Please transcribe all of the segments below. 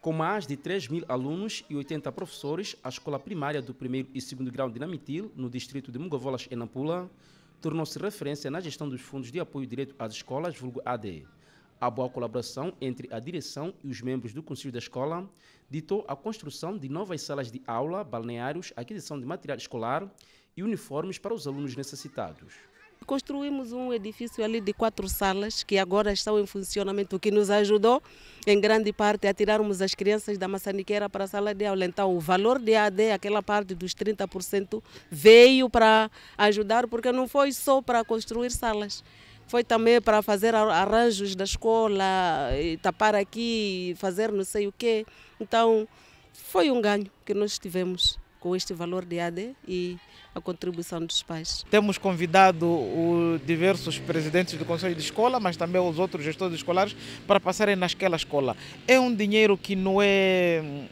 Com mais de 3 mil alunos e 80 professores, a escola primária do primeiro e segundo grau de Namitil, no distrito de Mugovolas, em Nampula, tornou-se referência na gestão dos fundos de apoio direto às escolas, vulgo AD. A boa colaboração entre a direção e os membros do Conselho da Escola ditou a construção de novas salas de aula, balneários, aquisição de material escolar e uniformes para os alunos necessitados. Construímos um edifício ali de quatro salas que agora estão em funcionamento, que nos ajudou em grande parte a tirarmos as crianças da maçaniqueira para a sala de aula. Então, o valor de AD, aquela parte dos 30%, veio para ajudar, porque não foi só para construir salas foi também para fazer arranjos da escola, tapar aqui, fazer não sei o quê. Então, foi um ganho que nós tivemos com este valor de AD e a contribuição dos pais. Temos convidado o diversos presidentes do Conselho de Escola, mas também os outros gestores escolares para passarem naquela escola. É um dinheiro que não é hum,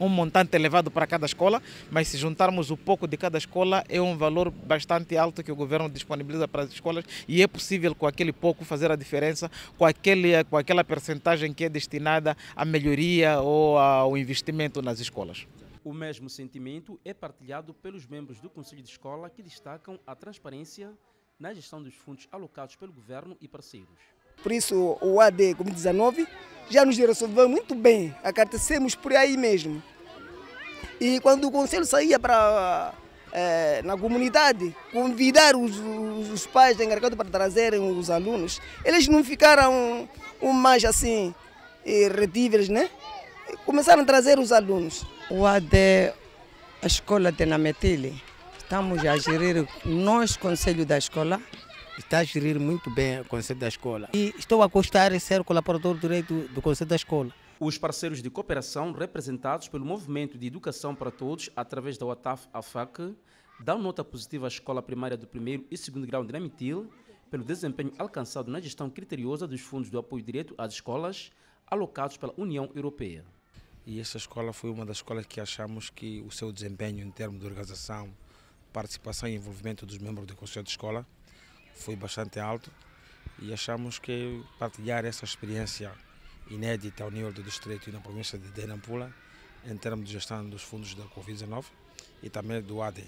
um montante elevado para cada escola, mas se juntarmos o pouco de cada escola, é um valor bastante alto que o governo disponibiliza para as escolas e é possível com aquele pouco fazer a diferença, com, aquele, com aquela percentagem que é destinada à melhoria ou ao investimento nas escolas. O mesmo sentimento é partilhado pelos membros do Conselho de Escola que destacam a transparência na gestão dos fundos alocados pelo governo e parceiros. Por isso, o AD Covid-19 já nos resolveu muito bem, acartecemos por aí mesmo. E quando o Conselho saía para é, na comunidade, convidar os, os, os pais encarregados para trazerem os alunos, eles não ficaram um, mais assim, irretíveis, né? começaram a trazer os alunos. O AD, a escola de Nametili, estamos a gerir, nós, conselho da escola, está a gerir muito bem o conselho da escola. E estou a gostar de ser colaborador direito do conselho da escola. Os parceiros de cooperação representados pelo Movimento de Educação para Todos, através da OTAF AFAC, dão nota positiva à escola primária do primeiro e segundo grau de Namitil pelo desempenho alcançado na gestão criteriosa dos fundos do apoio direto às escolas alocados pela União Europeia. E esta escola foi uma das escolas que achamos que o seu desempenho em termos de organização, participação e envolvimento dos membros do Conselho de Escola foi bastante alto e achamos que partilhar essa experiência inédita ao nível do distrito e na província de Denampula em termos de gestão dos fundos da Covid-19 e também do AD.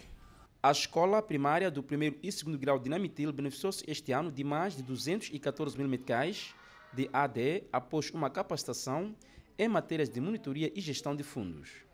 A escola primária do primeiro e segundo grau de Namitil beneficiou-se este ano de mais de 214 mil meticais de AD após uma capacitação em matérias de monitoria e gestão de fundos.